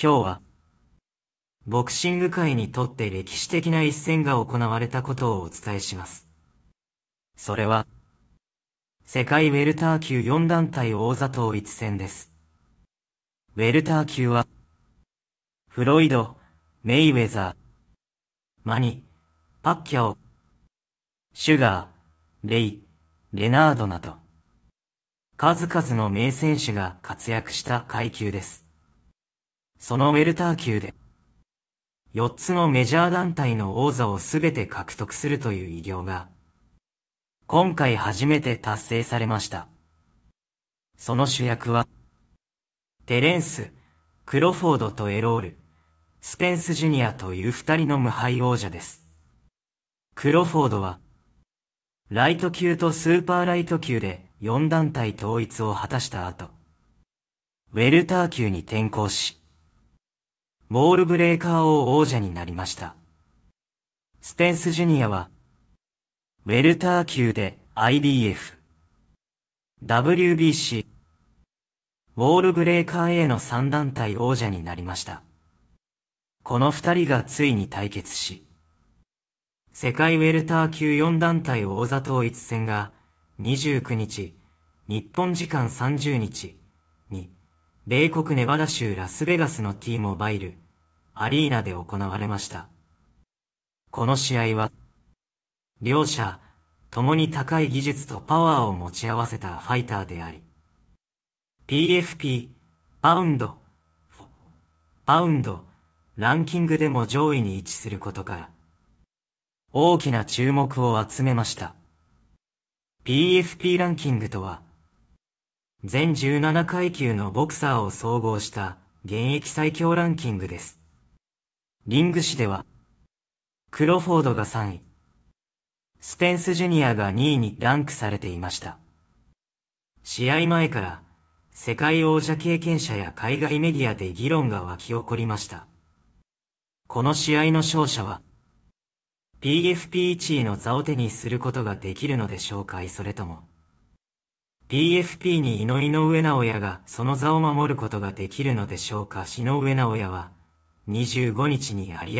今日は、ボクシング界にとって歴史的な一戦が行われたことをお伝えします。それは、世界ウェルター級4団体王座統一戦です。ウェルター級は、フロイド、メイウェザー、マニ、パッキャオ、シュガー、レイ、レナードなど、数々の名選手が活躍した階級です。そのウェルター級で、4つのメジャー団体の王座をすべて獲得するという偉業が、今回初めて達成されました。その主役は、テレンス、クロフォードとエロール、スペンスジュニアという二人の無敗王者です。クロフォードは、ライト級とスーパーライト級で4団体統一を果たした後、ウェルター級に転向し、ウォールブレイカー王王者になりました。ステンスジュニアは、ウェルター級で IBF、WBC、ウォールブレイカー A の3団体王者になりました。この2人がついに対決し、世界ウェルター級4団体王座統一戦が29日、日本時間30日に米国ネバダ州ラスベガスの T モバイル、アリーナで行われました。この試合は、両者、共に高い技術とパワーを持ち合わせたファイターであり、PFP、パウンド、パウンド、ランキングでも上位に位置することから、大きな注目を集めました。PFP ランキングとは、全17階級のボクサーを総合した現役最強ランキングです。リング誌では、クロフォードが3位、スペンスジュニアが2位にランクされていました。試合前から、世界王者経験者や海外メディアで議論が湧き起こりました。この試合の勝者は、PFP1 位の座を手にすることができるのでしょうかそれとも、PFP に井の井上直也がその座を守ることができるのでしょうか井上直也は、25日に有明アリ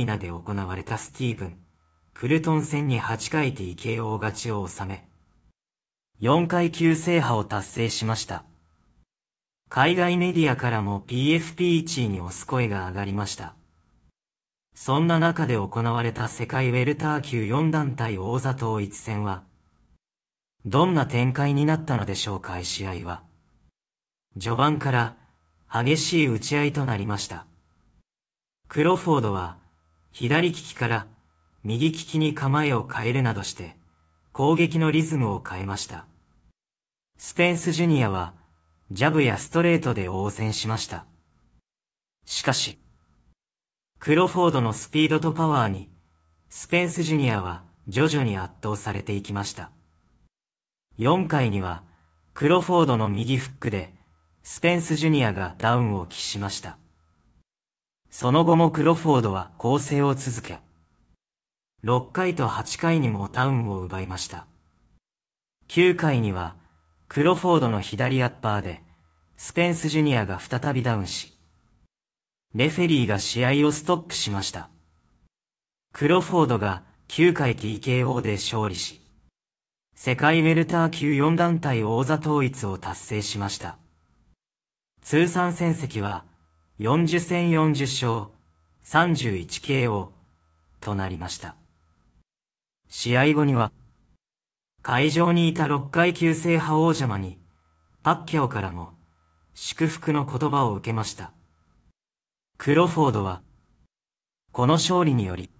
ーナで行われたスティーブン、クルトン戦に8回 TKO 勝ちを収め、4階級制覇を達成しました。海外メディアからも PFP1 位に押す声が上がりました。そんな中で行われた世界ウェルター級4団体王座統一戦は、どんな展開になったのでしょうか試合は。序盤から激しい打ち合いとなりました。クロフォードは左利きから右利きに構えを変えるなどして攻撃のリズムを変えました。スペンスジュニアはジャブやストレートで応戦しました。しかし、クロフォードのスピードとパワーにスペンスジュニアは徐々に圧倒されていきました。4回には、クロフォードの右フックで、スペンスジュニアがダウンを喫しました。その後もクロフォードは攻勢を続け、6回と8回にもダウンを奪いました。9回には、クロフォードの左アッパーで、スペンスジュニアが再びダウンし、レフェリーが試合をストップしました。クロフォードが9回 TKO で勝利し、世界ウェルター級4団体王座統一を達成しました。通算戦績は、40戦40勝、31KO、となりました。試合後には、会場にいた6階級制覇王者マに、パッキャオからも、祝福の言葉を受けました。クロフォードは、この勝利により、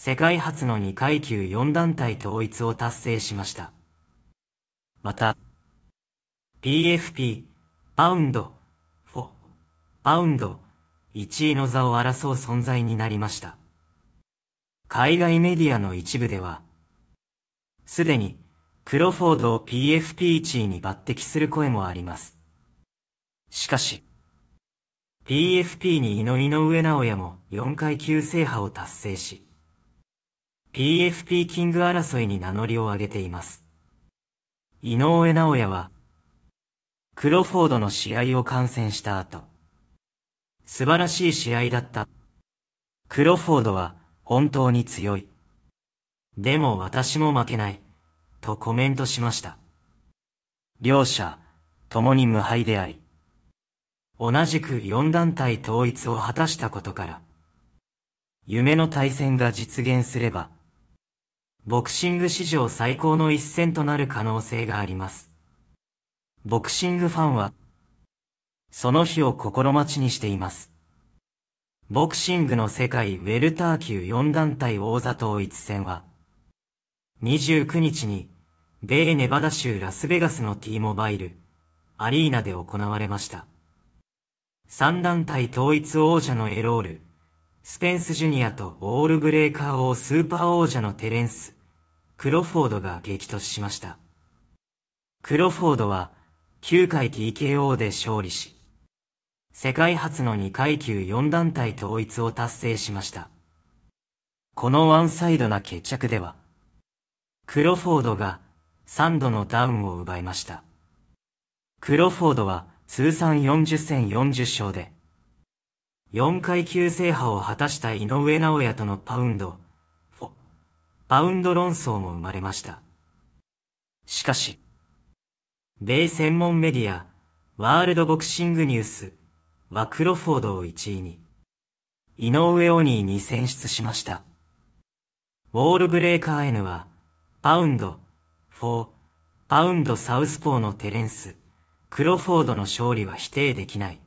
世界初の2階級4団体統一を達成しました。また、PFP、パウンド、フォ、パウンド、1位の座を争う存在になりました。海外メディアの一部では、すでに、クロフォードを PFP1 位に抜擢する声もあります。しかし、PFP2 位の井上直也も4階級制覇を達成し、PFP キング争いに名乗りを上げています。井上直也は、クロフォードの試合を観戦した後、素晴らしい試合だった。クロフォードは本当に強い。でも私も負けない、とコメントしました。両者、共に無敗であり、同じく4団体統一を果たしたことから、夢の対戦が実現すれば、ボクシング史上最高の一戦となる可能性があります。ボクシングファンは、その日を心待ちにしています。ボクシングの世界ウェルター級4団体王座統一戦は、29日に、米ネバダ州ラスベガスの T モバイル、アリーナで行われました。3団体統一王者のエロール、スペンスジュニアとオールブレーカー王スーパー王者のテレンス、クロフォードが激突しました。クロフォードは9回 TKO で勝利し、世界初の2階級4団体統一を達成しました。このワンサイドな決着では、クロフォードが3度のダウンを奪いました。クロフォードは通算40戦40勝で、4階級制覇を果たした井上直也とのパウンド、パウンド論争も生まれました。しかし、米専門メディア、ワールドボクシングニュース、ワクロフォードを1位に、井上オニーに選出しました。ウォールブレーカー N は、パウンド、4、パウンドサウスポーのテレンス、クロフォードの勝利は否定できない、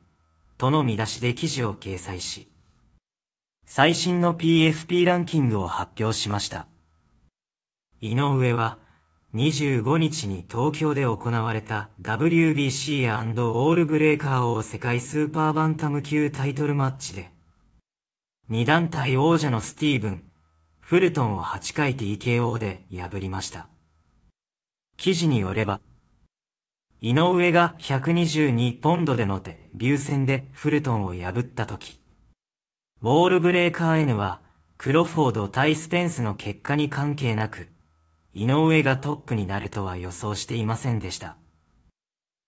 との見出しで記事を掲載し、最新の PFP ランキングを発表しました。井上は、25日に東京で行われた WBC& オールブレーカーを世界スーパーバンタム級タイトルマッチで、2団体王者のスティーブン、フルトンを8回 TKO で破りました。記事によれば、井上が122ポンドでのデビュー戦でフルトンを破った時、ウォールブレーカー N は、クロフォード対スペンスの結果に関係なく、井上がトップになるとは予想していませんでした。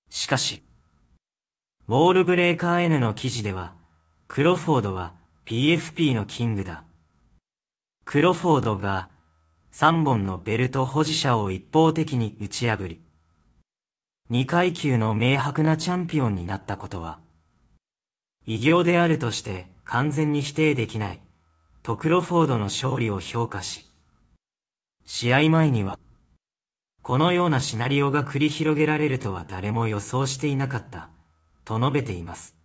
しかし、ウォールブレーカー N の記事では、クロフォードは PFP のキングだ。クロフォードが3本のベルト保持者を一方的に打ち破り、2階級の明白なチャンピオンになったことは、異業であるとして完全に否定できない、とクロフォードの勝利を評価し、試合前には、このようなシナリオが繰り広げられるとは誰も予想していなかった、と述べています。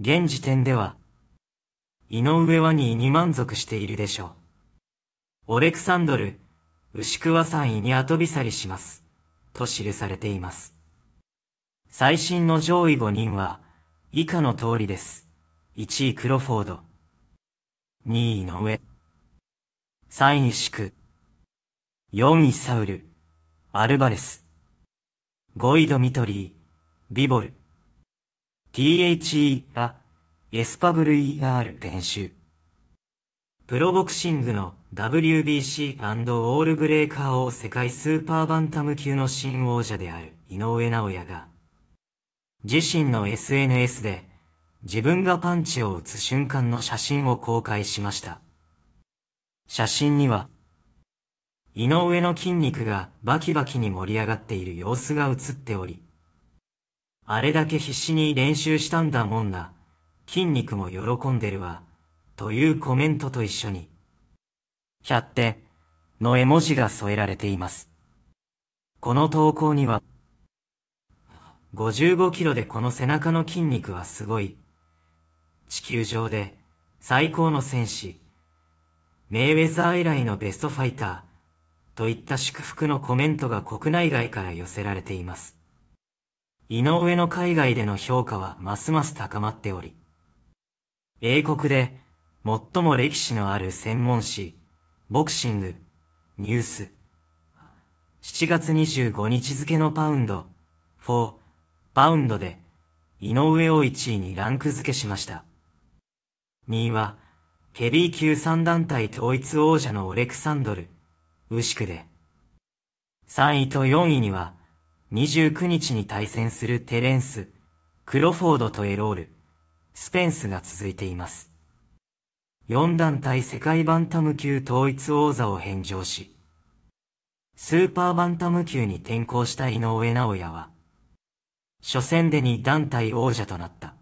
現時点では、井上は2位に満足しているでしょう。オレクサンドル、牛久は3位に後び去りします。と記されています。最新の上位5人は、以下の通りです。1位クロフォード。2位井上。3位牛久。4位サウル、アルバレス。5位ドミトリー、ビボル。THE が、エスパブル ER 練習。プロボクシングの WBC& オールブレーカーを世界スーパーバンタム級の新王者である井上直也が、自身の SNS で、自分がパンチを打つ瞬間の写真を公開しました。写真には、井上の筋肉がバキバキに盛り上がっている様子が映っており、あれだけ必死に練習したんだもんな、筋肉も喜んでるわ、というコメントと一緒に、100点の絵文字が添えられています。この投稿には、55キロでこの背中の筋肉はすごい。地球上で最高の戦士。メイウェザー以来のベストファイター。といった祝福のコメントが国内外から寄せられています。井上の海外での評価はますます高まっており、英国で最も歴史のある専門誌、ボクシング、ニュース、7月25日付のパウンド、4、パウンドで、井上を1位にランク付けしました。2位は、ケビー級3団体統一王者のオレクサンドル、牛久で。3位と4位には、29日に対戦するテレンス、クロフォードとエロール、スペンスが続いています。4団体世界バンタム級統一王座を返上し、スーパーバンタム級に転向した井上直也は、初戦で2団体王者となった。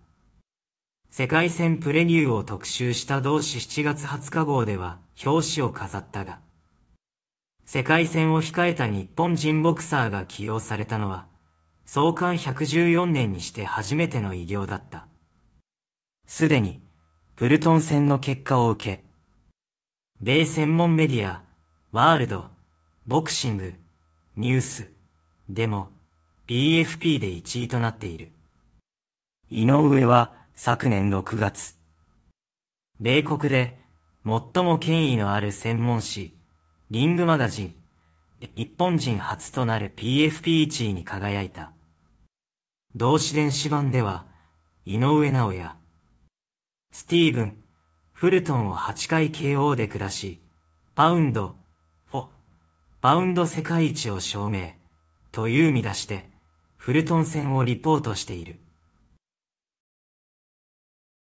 世界戦プレニューを特集した同志7月20日号では表紙を飾ったが、世界戦を控えた日本人ボクサーが起用されたのは、創刊114年にして初めての偉業だった。すでに、プルトン戦の結果を受け、米専門メディア、ワールド、ボクシング、ニュース、でも、BFP で1位となっている。井上は昨年6月、米国で最も権威のある専門誌、リングマガジン、日本人初となる PFP 1位に輝いた。同志電子版では、井上直也、スティーブン、フルトンを8回 KO で下し、パウンド、をパウンド世界一を証明、という見出して、フルトン戦をリポートしている。